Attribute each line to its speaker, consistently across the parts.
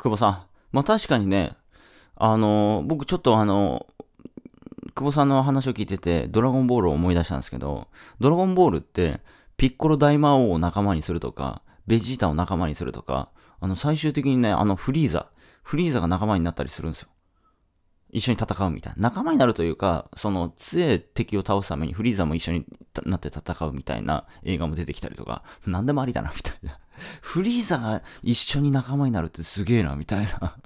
Speaker 1: 久保さん。まあ確かにね、あのー、僕ちょっとあのー、久保さんの話を聞いてて、ドラゴンボールを思い出したんですけど、ドラゴンボールって、ピッコロ大魔王を仲間にするとか、ベジータを仲間にするとか、あの、最終的にね、あの、フリーザ、フリーザが仲間になったりするんですよ。一緒に戦うみたいな。仲間になるというか、その強い敵を倒すためにフリーザも一緒になって戦うみたいな映画も出てきたりとか、何でもありだな、みたいなフリーザが一緒に仲間になるってすげえな、みたいな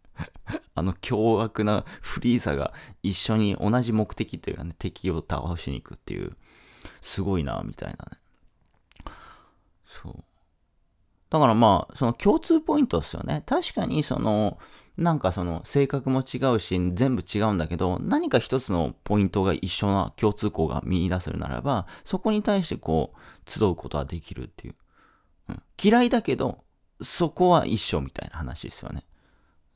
Speaker 1: あの凶悪なフリーザが一緒に同じ目的というかね、敵を倒しに行くっていう、すごいな、みたいなね。そう。だからまあ、その共通ポイントですよね。確かにその、なんかその性格も違うし、全部違うんだけど、何か一つのポイントが一緒な共通項が見いだせるならば、そこに対してこう、集うことはできるっていう。嫌いだけど、そこは一緒みたいな話ですよね。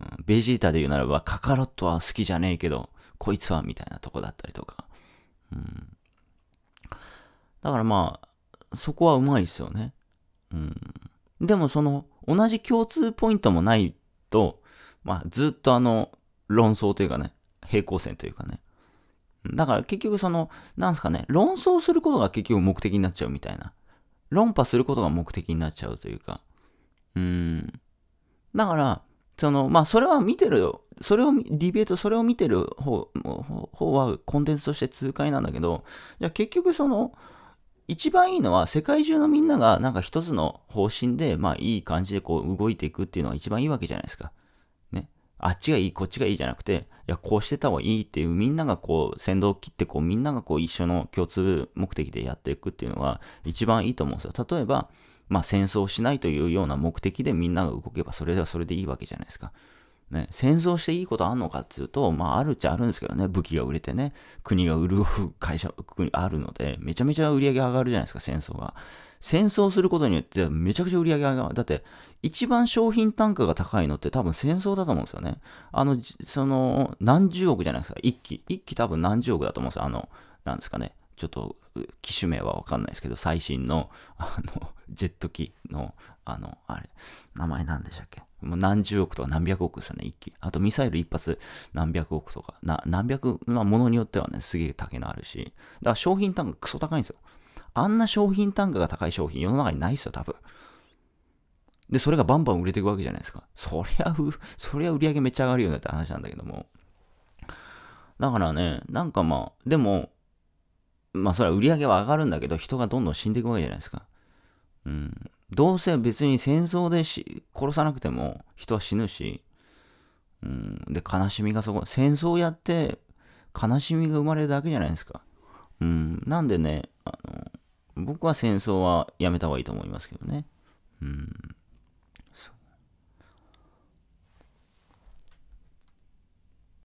Speaker 1: うん、ベジータで言うならば、カカロットは好きじゃねえけど、こいつはみたいなとこだったりとか。うん、だからまあ、そこはうまいですよね。うん、でもその、同じ共通ポイントもないと、まあ、ずっとあの、論争というかね、平行線というかね。だから結局その、なんすかね、論争することが結局目的になっちゃうみたいな。論破することが目的になっちゃうというか。うん。だから、その、まあ、それは見てるよ。それを、ディベート、それを見てる方方はコンテンツとして痛快なんだけど、じゃあ結局その、一番いいのは世界中のみんながなんか一つの方針で、まあいい感じでこう動いていくっていうのが一番いいわけじゃないですか。あっちがいい、こっちがいいじゃなくて、いや、こうしてた方がいいっていう、みんながこう、先導を切って、こう、みんながこう、一緒の共通目的でやっていくっていうのは、一番いいと思うんですよ。例えば、まあ、戦争しないというような目的でみんなが動けば、それではそれでいいわけじゃないですか。ね、戦争していいことあるのかっていうと、まあ、あるっちゃあるんですけどね、武器が売れてね、国が潤う会社、あるので、めちゃめちゃ売り上げ上がるじゃないですか、戦争が。戦争することによってめちゃくちゃ売り上げが、だって一番商品単価が高いのって多分戦争だと思うんですよね。あの、その、何十億じゃないですか、一機。一機多分何十億だと思うんですよ。あの、なんですかね。ちょっと、機種名はわかんないですけど、最新の、あの、ジェット機の、あの、あれ、名前なんでしたっけもう何十億とか何百億ですよね、一機。あとミサイル一発何百億とか、な何百、まあ、ものによってはね、すげえ竹のあるし、だから商品単価クソ高いんですよ。あんな商品単価が高い商品世の中にないですよ、多分。で、それがバンバン売れていくわけじゃないですか。そりゃ、そりゃ売り上げめっちゃ上がるよねって話なんだけども。だからね、なんかまあ、でも、まあそれは売り上げは上がるんだけど、人がどんどん死んでいくわけじゃないですか。うん。どうせ別に戦争で殺さなくても人は死ぬし、うん。で、悲しみがそこ、戦争やって悲しみが生まれるだけじゃないですか。うん。なんでね、僕は戦争はやめた方がいいと思いますけどね。うん。